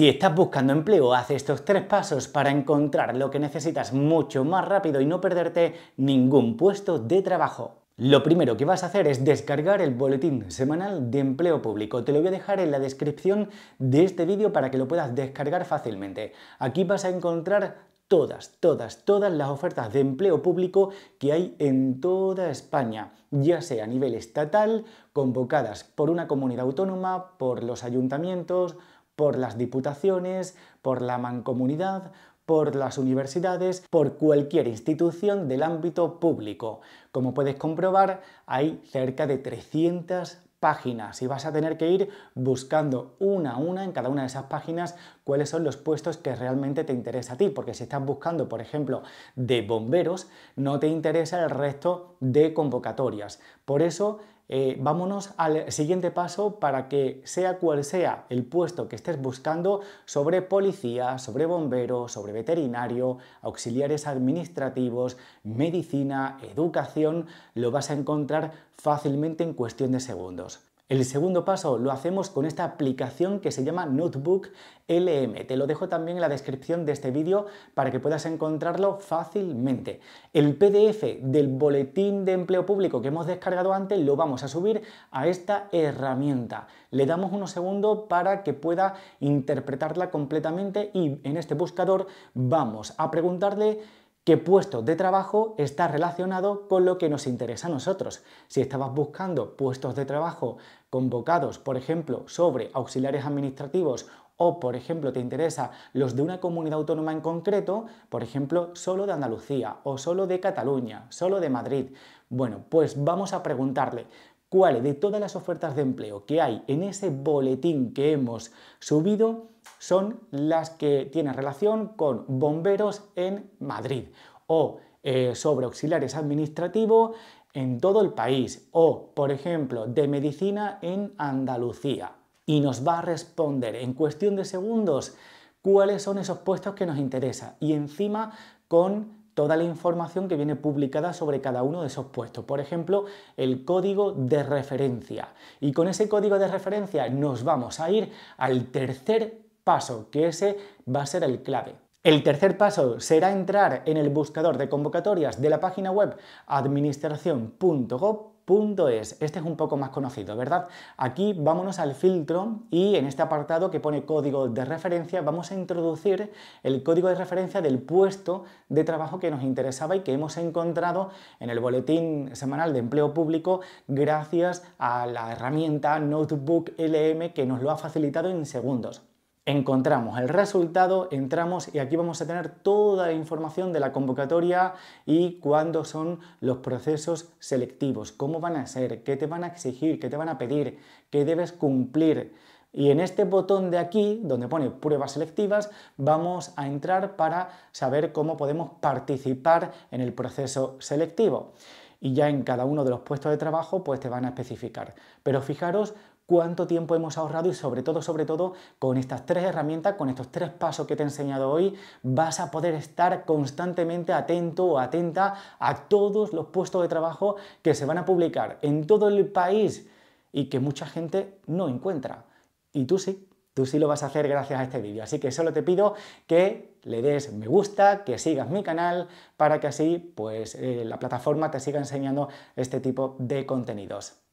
Si estás buscando empleo, haz estos tres pasos para encontrar lo que necesitas mucho más rápido y no perderte ningún puesto de trabajo. Lo primero que vas a hacer es descargar el boletín semanal de empleo público. Te lo voy a dejar en la descripción de este vídeo para que lo puedas descargar fácilmente. Aquí vas a encontrar todas, todas, todas las ofertas de empleo público que hay en toda España, ya sea a nivel estatal, convocadas por una comunidad autónoma, por los ayuntamientos, por las diputaciones, por la mancomunidad, por las universidades, por cualquier institución del ámbito público. Como puedes comprobar, hay cerca de 300 páginas y vas a tener que ir buscando una a una en cada una de esas páginas cuáles son los puestos que realmente te interesa a ti, porque si estás buscando, por ejemplo, de bomberos, no te interesa el resto de convocatorias. Por eso eh, vámonos al siguiente paso para que sea cual sea el puesto que estés buscando sobre policía, sobre bombero, sobre veterinario, auxiliares administrativos, medicina, educación, lo vas a encontrar fácilmente en cuestión de segundos. El segundo paso lo hacemos con esta aplicación que se llama Notebook LM. Te lo dejo también en la descripción de este vídeo para que puedas encontrarlo fácilmente. El PDF del boletín de empleo público que hemos descargado antes lo vamos a subir a esta herramienta. Le damos unos segundos para que pueda interpretarla completamente y en este buscador vamos a preguntarle qué puesto de trabajo está relacionado con lo que nos interesa a nosotros. Si estabas buscando puestos de trabajo convocados, por ejemplo, sobre auxiliares administrativos o, por ejemplo, te interesa los de una comunidad autónoma en concreto, por ejemplo, solo de Andalucía o solo de Cataluña, solo de Madrid, bueno, pues vamos a preguntarle cuáles de todas las ofertas de empleo que hay en ese boletín que hemos subido son las que tienen relación con bomberos en Madrid o eh, sobre auxiliares administrativos en todo el país o, por ejemplo, de medicina en Andalucía. Y nos va a responder en cuestión de segundos cuáles son esos puestos que nos interesan y encima con toda la información que viene publicada sobre cada uno de esos puestos. Por ejemplo, el código de referencia. Y con ese código de referencia nos vamos a ir al tercer paso, que ese va a ser el clave. El tercer paso será entrar en el buscador de convocatorias de la página web administración.gov .es. Este es un poco más conocido, ¿verdad? Aquí vámonos al filtro y en este apartado que pone código de referencia vamos a introducir el código de referencia del puesto de trabajo que nos interesaba y que hemos encontrado en el boletín semanal de empleo público gracias a la herramienta Notebook LM que nos lo ha facilitado en segundos encontramos el resultado, entramos y aquí vamos a tener toda la información de la convocatoria y cuándo son los procesos selectivos, cómo van a ser, qué te van a exigir, qué te van a pedir, qué debes cumplir. Y en este botón de aquí, donde pone pruebas selectivas, vamos a entrar para saber cómo podemos participar en el proceso selectivo y ya en cada uno de los puestos de trabajo pues te van a especificar. Pero fijaros cuánto tiempo hemos ahorrado y sobre todo, sobre todo, con estas tres herramientas, con estos tres pasos que te he enseñado hoy, vas a poder estar constantemente atento o atenta a todos los puestos de trabajo que se van a publicar en todo el país y que mucha gente no encuentra. Y tú sí. Tú sí lo vas a hacer gracias a este vídeo. Así que solo te pido que le des me gusta, que sigas mi canal, para que así pues eh, la plataforma te siga enseñando este tipo de contenidos.